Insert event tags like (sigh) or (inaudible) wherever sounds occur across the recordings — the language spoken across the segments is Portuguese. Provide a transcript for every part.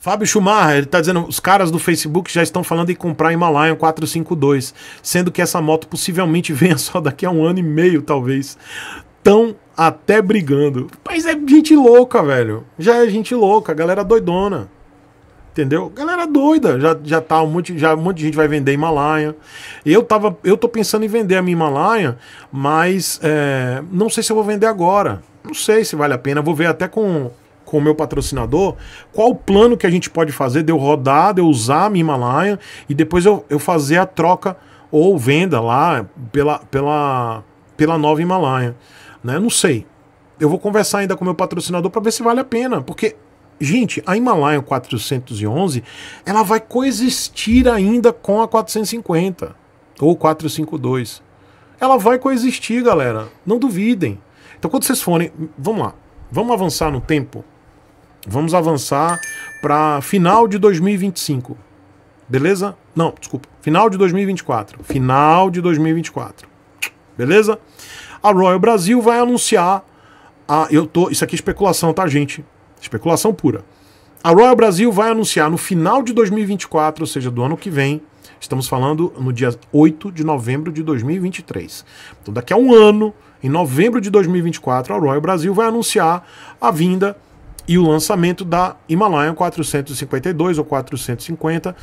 Fábio Schumacher, ele tá dizendo, os caras do Facebook já estão falando em comprar a Himalayan 452, sendo que essa moto possivelmente (laughs) venha só daqui a um ano e meio, talvez. Tão até brigando. Mas é gente louca, velho. Já é gente louca, galera doidona. Entendeu? Galera doida. Já, já tá um monte, já um monte de gente vai vender Himalaia. Eu tava, eu tô pensando em vender a minha Himalaia, mas é, não sei se eu vou vender agora. Não sei se vale a pena. Vou ver até com com o meu patrocinador qual o plano que a gente pode fazer de eu rodar, de eu usar a minha Himalaia e depois eu, eu fazer a troca ou venda lá pela, pela, pela nova Himalaia. Né? Não sei. Eu vou conversar ainda com o meu patrocinador para ver se vale a pena, porque Gente, a Himalaia 411 ela vai coexistir ainda com a 450 ou 452. Ela vai coexistir, galera. Não duvidem. Então, quando vocês forem. Vamos lá. Vamos avançar no tempo Vamos avançar para final de 2025. Beleza? Não, desculpa. Final de 2024. Final de 2024. Beleza? A Royal Brasil vai anunciar a eu tô, isso aqui é especulação, tá, gente? Especulação pura. A Royal Brasil vai anunciar no final de 2024, ou seja, do ano que vem. Estamos falando no dia 8 de novembro de 2023. Então, daqui a um ano, em novembro de 2024, a Royal Brasil vai anunciar a vinda e o lançamento da Himalayan 452 ou 450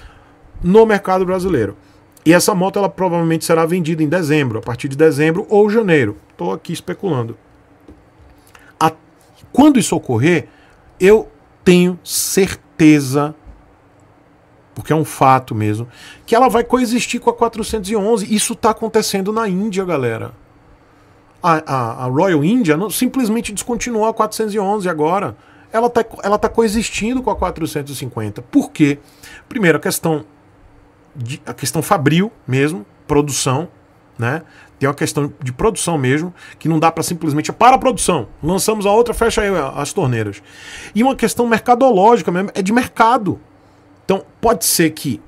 no mercado brasileiro. E essa moto ela provavelmente será vendida em dezembro, a partir de dezembro ou janeiro. Estou aqui especulando. A... Quando isso ocorrer, eu tenho certeza, porque é um fato mesmo, que ela vai coexistir com a 411. Isso está acontecendo na Índia, galera. A, a, a Royal India não, simplesmente descontinuou a 411 agora ela está ela tá coexistindo com a 450. Por quê? Primeiro, a questão, de, a questão fabril mesmo, produção, né? Tem uma questão de produção mesmo, que não dá para simplesmente é para a produção. Lançamos a outra, fecha aí as torneiras. E uma questão mercadológica mesmo, é de mercado. Então, pode ser que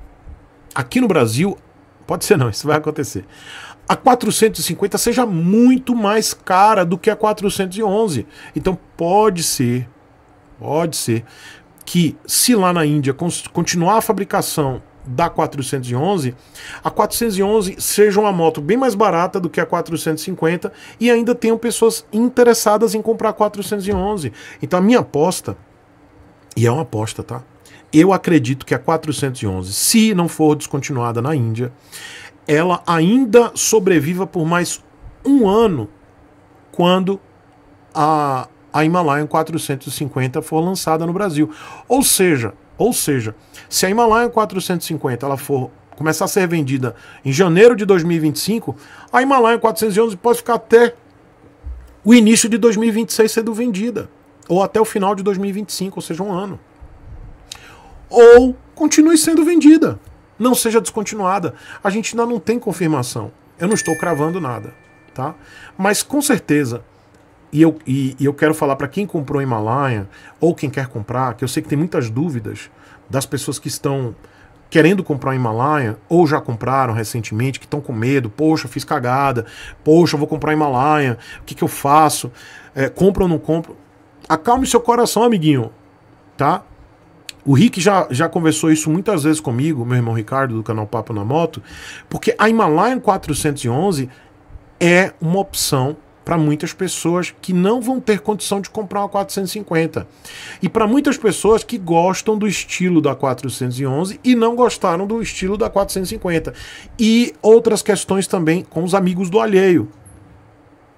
aqui no Brasil, pode ser não, (laughs) isso vai acontecer. A 450 seja muito mais cara do que a 411. Então, pode ser Pode ser que se lá na Índia continuar a fabricação da 411, a 411 seja uma moto bem mais barata do que a 450 e ainda tenham pessoas interessadas em comprar a 411. Então a minha aposta, e é uma aposta, tá? Eu acredito que a 411, se não for descontinuada na Índia, ela ainda sobreviva por mais um ano quando a a Himalayan 450 for lançada no Brasil. Ou seja, ou seja, se a Himalayan 450 ela for começar a ser vendida em janeiro de 2025, a Himalayan 411 pode ficar até o início de 2026 sendo vendida, ou até o final de 2025, ou seja, um ano. Ou continue sendo vendida, não seja descontinuada. A gente ainda não tem confirmação. Eu não estou cravando nada, tá? Mas com certeza e eu, e, e eu quero falar para quem comprou Himalaia ou quem quer comprar, que eu sei que tem muitas dúvidas das pessoas que estão querendo comprar Himalaia ou já compraram recentemente, que estão com medo, poxa, fiz cagada, poxa, vou comprar Himalaia, o que, que eu faço? É, compro ou não compro? Acalme seu coração, amiguinho, tá? O Rick já, já conversou isso muitas vezes comigo, meu irmão Ricardo, do canal Papo na Moto, porque a Himalaia 411 é uma opção para muitas pessoas que não vão ter condição de comprar uma 450. E para muitas pessoas que gostam do estilo da 411 e não gostaram do estilo da 450. E outras questões também com os amigos do alheio.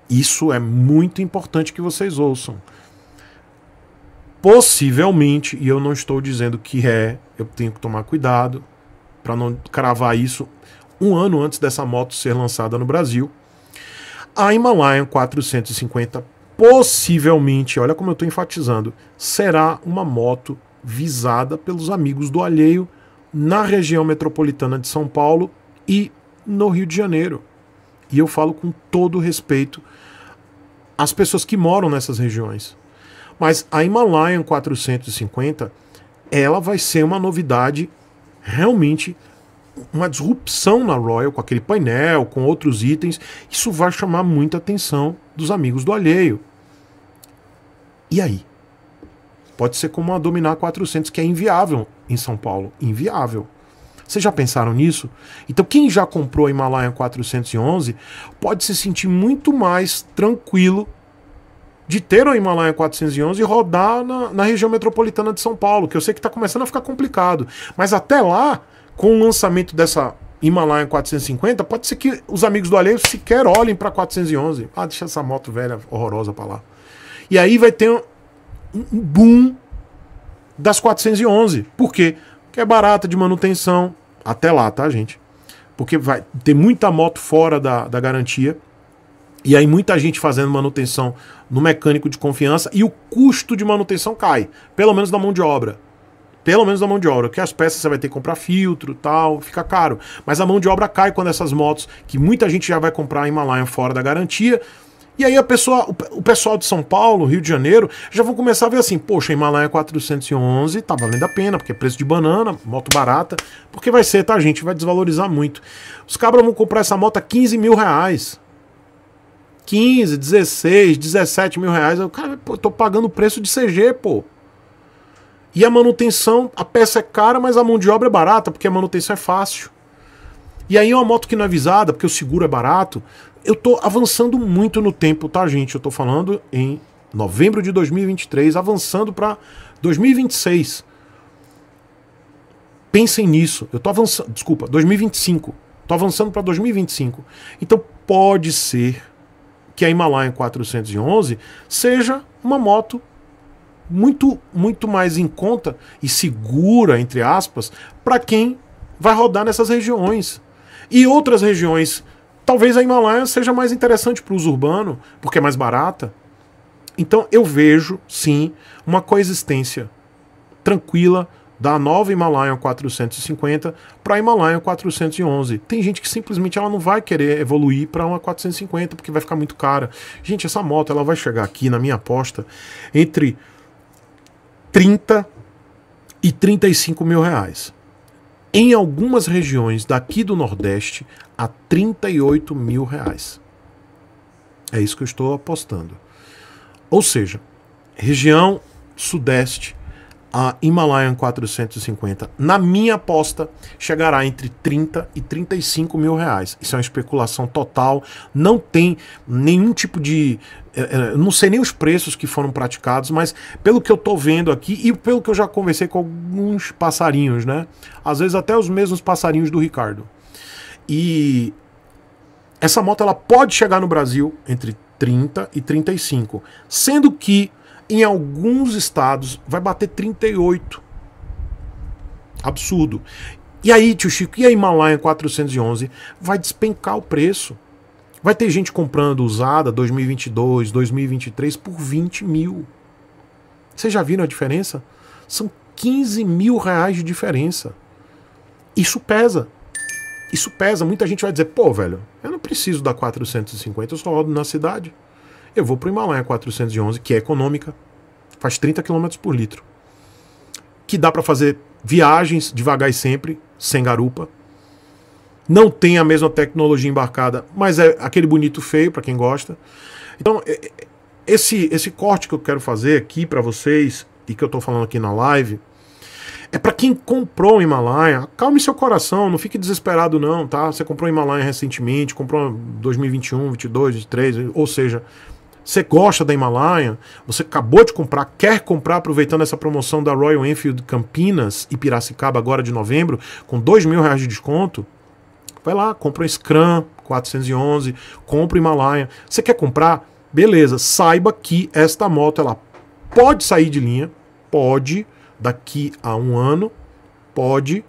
Isso é muito importante que vocês ouçam. Possivelmente, e eu não estou dizendo que é, eu tenho que tomar cuidado para não cravar isso um ano antes dessa moto ser lançada no Brasil. A Himalayan 450 possivelmente, olha como eu estou enfatizando, será uma moto visada pelos amigos do alheio na região metropolitana de São Paulo e no Rio de Janeiro. E eu falo com todo respeito às pessoas que moram nessas regiões. Mas a Himalayan 450, ela vai ser uma novidade realmente uma disrupção na Royal com aquele painel, com outros itens. Isso vai chamar muita atenção dos amigos do alheio. E aí? Pode ser como a Dominar 400, que é inviável em São Paulo. Inviável. Vocês já pensaram nisso? Então, quem já comprou a Himalaia 411 pode se sentir muito mais tranquilo de ter o Himalaia 411 e rodar na, na região metropolitana de São Paulo, que eu sei que está começando a ficar complicado. Mas até lá, com o lançamento dessa Himalaya 450, pode ser que os amigos do alheio sequer olhem para 411. Ah, deixa essa moto velha horrorosa para lá. E aí vai ter um boom das 411. Por quê? Porque é barata de manutenção. Até lá, tá, gente? Porque vai ter muita moto fora da, da garantia. E aí muita gente fazendo manutenção no mecânico de confiança e o custo de manutenção cai, pelo menos na mão de obra pelo menos da mão de obra, porque as peças você vai ter que comprar filtro tal, fica caro. Mas a mão de obra cai quando essas motos, que muita gente já vai comprar em Himalaia fora da garantia. E aí a pessoa, o pessoal de São Paulo, Rio de Janeiro, já vão começar a ver assim, poxa, Himalaia 411 tá valendo a pena, porque é preço de banana, moto barata, porque vai ser, tá gente, vai desvalorizar muito. Os cabras vão comprar essa moto a 15 mil reais, 15, 16, 17 mil reais. Eu, cara, pô, tô pagando o preço de CG, pô. E a manutenção, a peça é cara, mas a mão de obra é barata, porque a manutenção é fácil. E aí é uma moto que não é avisada, porque o seguro é barato. Eu tô avançando muito no tempo, tá, gente? Eu tô falando em novembro de 2023, avançando para 2026. Pensem nisso. Eu tô avançando, desculpa, 2025. Tô avançando para 2025. Então pode ser que a Himalaia 411 seja uma moto muito, muito mais em conta e segura, entre aspas, para quem vai rodar nessas regiões. E outras regiões, talvez a Himalaia seja mais interessante para o uso urbano, porque é mais barata. Então eu vejo, sim, uma coexistência tranquila da nova Himalaia 450 para a Himalaia 411. Tem gente que simplesmente ela não vai querer evoluir para uma 450 porque vai ficar muito cara. Gente, essa moto ela vai chegar aqui na minha aposta entre 30 e 35 mil reais. Em algumas regiões daqui do Nordeste, a 38 mil reais. É isso que eu estou apostando. Ou seja, região Sudeste, a Himalayan 450, na minha aposta, chegará entre 30 e 35 mil reais. Isso é uma especulação total, não tem nenhum tipo de é, é, eu não sei nem os preços que foram praticados, mas pelo que eu estou vendo aqui e pelo que eu já conversei com alguns passarinhos, né? Às vezes até os mesmos passarinhos do Ricardo. E essa moto ela pode chegar no Brasil entre 30 e 35, sendo que em alguns estados vai bater 38. Absurdo. E aí, tio Chico, e a Himalaia 411 vai despencar o preço. Vai ter gente comprando usada 2022, 2023 por 20 mil. Vocês já viram a diferença? São 15 mil reais de diferença. Isso pesa. Isso pesa. Muita gente vai dizer, pô, velho, eu não preciso da 450, eu só rodo na cidade. Eu vou para o Himalaia 411, que é econômica, faz 30 km por litro. Que dá para fazer viagens devagar e sempre, sem garupa, não tem a mesma tecnologia embarcada, mas é aquele bonito feio para quem gosta. Então, é, é, esse, esse corte que eu quero fazer aqui para vocês e que eu estou falando aqui na live é para quem comprou o Himalaia. Calme seu coração, não fique desesperado não, tá? Você comprou o Himalaia recentemente, comprou 2021, 22, 23, ou seja, você gosta da Himalaia, você acabou de comprar, quer comprar aproveitando essa promoção da Royal Enfield Campinas e Piracicaba agora de novembro, com dois mil reais de desconto, Vai lá, compra um Scrum 411, compra o Himalaia. Você quer comprar? Beleza, saiba que esta moto ela pode sair de linha, pode, daqui a um ano, pode,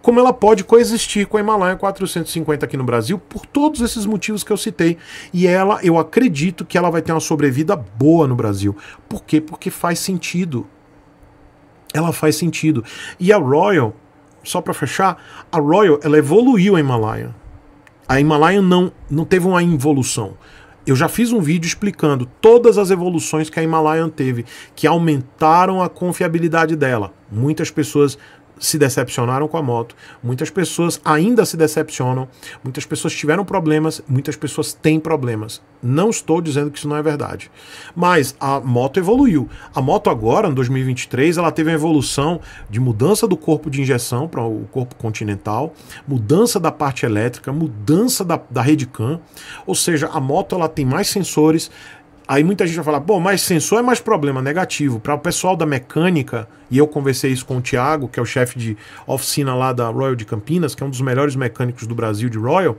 como ela pode coexistir com a Himalaia 450 aqui no Brasil por todos esses motivos que eu citei. E ela, eu acredito que ela vai ter uma sobrevida boa no Brasil. Por quê? Porque faz sentido. Ela faz sentido. E a Royal, só para fechar, a Royal ela evoluiu a Himalaia. A Himalaia não, não teve uma involução. Eu já fiz um vídeo explicando todas as evoluções que a Himalayan teve, que aumentaram a confiabilidade dela. Muitas pessoas se decepcionaram com a moto, muitas pessoas ainda se decepcionam, muitas pessoas tiveram problemas, muitas pessoas têm problemas. Não estou dizendo que isso não é verdade. Mas a moto evoluiu. A moto agora, em 2023, ela teve uma evolução de mudança do corpo de injeção para o corpo continental, mudança da parte elétrica, mudança da, da rede CAN, ou seja, a moto ela tem mais sensores, Aí muita gente vai falar, pô, mas sensor é mais problema negativo. Para o pessoal da mecânica, e eu conversei isso com o Thiago, que é o chefe de oficina lá da Royal de Campinas, que é um dos melhores mecânicos do Brasil de Royal,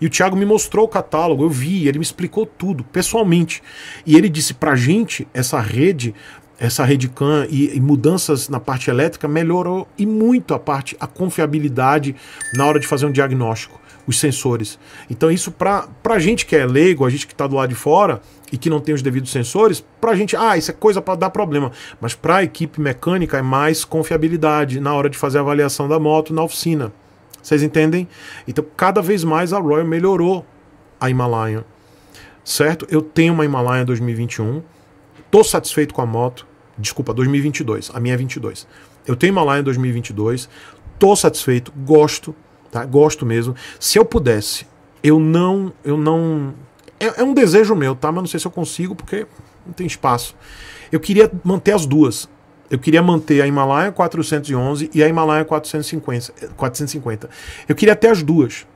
e o Thiago me mostrou o catálogo, eu vi, ele me explicou tudo pessoalmente. E ele disse pra gente, essa rede essa rede e, e mudanças na parte elétrica melhorou e muito a parte a confiabilidade na hora de fazer um diagnóstico, os sensores. Então isso para a gente que é leigo, a gente que está do lado de fora e que não tem os devidos sensores, para a gente, ah, isso é coisa para dar problema. Mas para a equipe mecânica é mais confiabilidade na hora de fazer a avaliação da moto na oficina. Vocês entendem? Então cada vez mais a Royal melhorou a Himalaia, certo? Eu tenho uma Himalaia 2021, estou satisfeito com a moto Desculpa, 2022. A minha é 22. Eu tenho uma em 2022. Tô satisfeito, gosto, tá? Gosto mesmo. Se eu pudesse, eu não, eu não. É, é um desejo meu, tá? Mas não sei se eu consigo porque não tem espaço. Eu queria manter as duas. Eu queria manter a Himalaia 411 e a Himalaia 450. 450. Eu queria ter as duas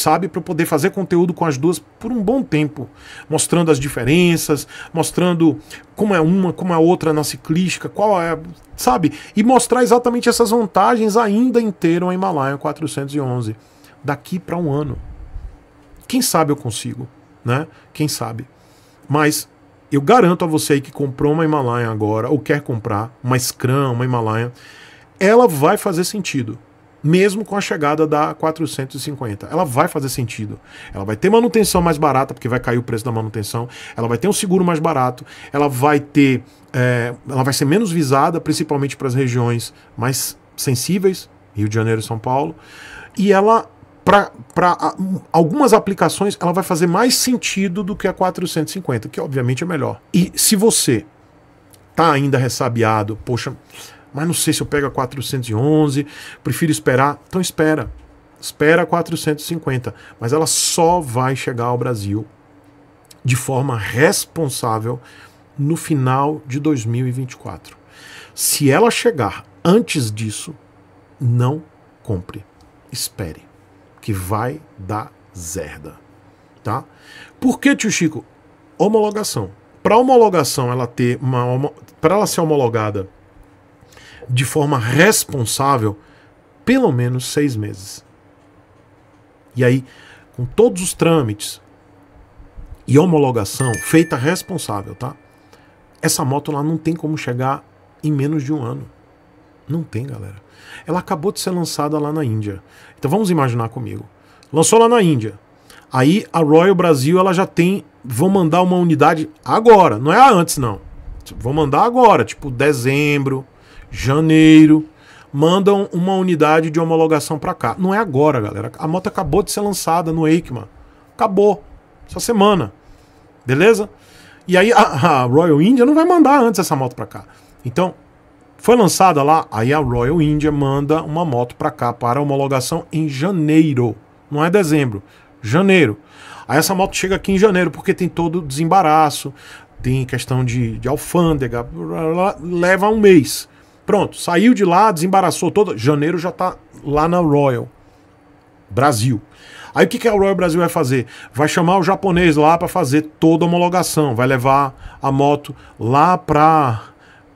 sabe, para poder fazer conteúdo com as duas por um bom tempo, mostrando as diferenças, mostrando como é uma, como é outra na ciclística, qual é, sabe, e mostrar exatamente essas vantagens ainda inteiro a Himalaia 411 daqui para um ano. Quem sabe eu consigo, né? Quem sabe. Mas eu garanto a você aí que comprou uma Himalaia agora ou quer comprar uma Scrum, uma Himalaia, ela vai fazer sentido mesmo com a chegada da 450. Ela vai fazer sentido. Ela vai ter manutenção mais barata, porque vai cair o preço da manutenção. Ela vai ter um seguro mais barato. Ela vai ter. É, ela vai ser menos visada, principalmente para as regiões mais sensíveis Rio de Janeiro e São Paulo. E ela. Para algumas aplicações, ela vai fazer mais sentido do que a 450, que obviamente é melhor. E se você tá ainda ressabiado, poxa, mas não sei se eu pego a 411, prefiro esperar. Então espera. Espera a 450, mas ela só vai chegar ao Brasil de forma responsável no final de 2024. Se ela chegar antes disso, não compre. Espere, que vai dar zerda, tá? Por que, tio Chico? Homologação. Para homologação ela ter uma para ela ser homologada de forma responsável pelo menos seis meses. E aí, com todos os trâmites e homologação feita responsável, tá? Essa moto lá não tem como chegar em menos de um ano. Não tem, galera. Ela acabou de ser lançada lá na Índia. Então vamos imaginar comigo. Lançou lá na Índia. Aí a Royal Brasil ela já tem. Vou mandar uma unidade agora, não é a antes, não. Vou mandar agora, tipo dezembro, janeiro, mandam uma unidade de homologação para cá. Não é agora, galera. A moto acabou de ser lançada no Eikman, Acabou. Essa semana. Beleza? E aí (laughs) a, a Royal India não vai mandar antes essa moto para cá. Então, foi lançada lá, aí a Royal India manda uma moto para cá para homologação em janeiro. Não é dezembro, janeiro. Aí essa moto chega aqui em janeiro porque tem todo o desembaraço, tem questão de, de alfândega, blá, blá, blá, leva um mês. Pronto, saiu de lá, desembaraçou todo. Janeiro já tá lá na Royal Brasil. Aí o que, que a Royal Brasil vai fazer? Vai chamar o japonês lá para fazer toda a homologação, vai levar a moto lá para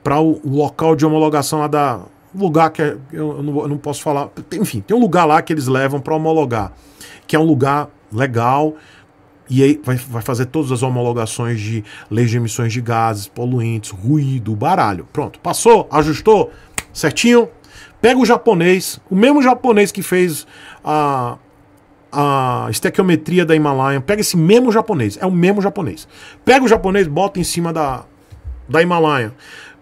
para o local de homologação lá da lugar que é, eu, não, eu não posso falar, enfim, tem um lugar lá que eles levam para homologar, que é um lugar legal, e aí vai, vai fazer todas as homologações de leis de emissões de gases, poluentes, ruído, baralho. Pronto, passou, ajustou, certinho. Pega o japonês, o mesmo japonês que fez a, a estequiometria da Himalaia, pega esse mesmo japonês, é o mesmo japonês. Pega o japonês, bota em cima da, da Himalaia.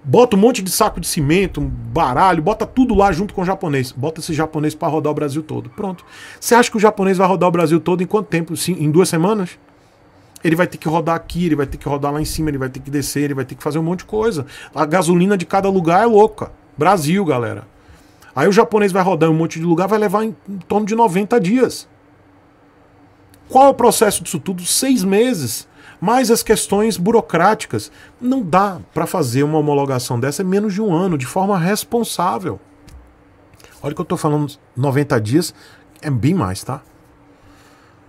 Bota um monte de saco de cimento, um baralho, bota tudo lá junto com o japonês. Bota esse japonês para rodar o Brasil todo. Pronto. Você acha que o japonês vai rodar o Brasil todo em quanto tempo? Sim, em duas semanas? Ele vai ter que rodar aqui, ele vai ter que rodar lá em cima, ele vai ter que descer, ele vai ter que fazer um monte de coisa. A gasolina de cada lugar é louca. Brasil, galera. Aí o japonês vai rodar em um monte de lugar, vai levar em, em torno de 90 dias. Qual é o processo disso tudo? Seis meses. Mas as questões burocráticas não dá para fazer uma homologação dessa em menos de um ano, de forma responsável. Olha que eu estou falando 90 dias, é bem mais, tá?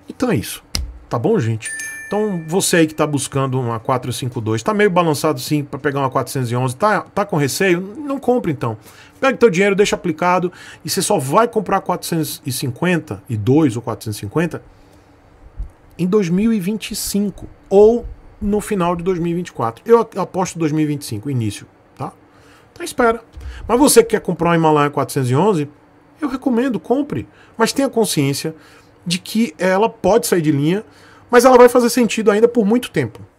Então é isso. Tá bom, gente? Então, você aí que está buscando uma 452, está meio balançado sim para pegar uma 411, tá, tá com receio? Não compra então. Pega teu dinheiro, deixa aplicado e você só vai comprar 452 ou 450 em 2025 ou no final de 2024. Eu aposto 2025, início, tá? Então espera. Mas você que quer comprar uma Himalaya 411, eu recomendo, compre. Mas tenha consciência de que ela pode sair de linha, mas ela vai fazer sentido ainda por muito tempo.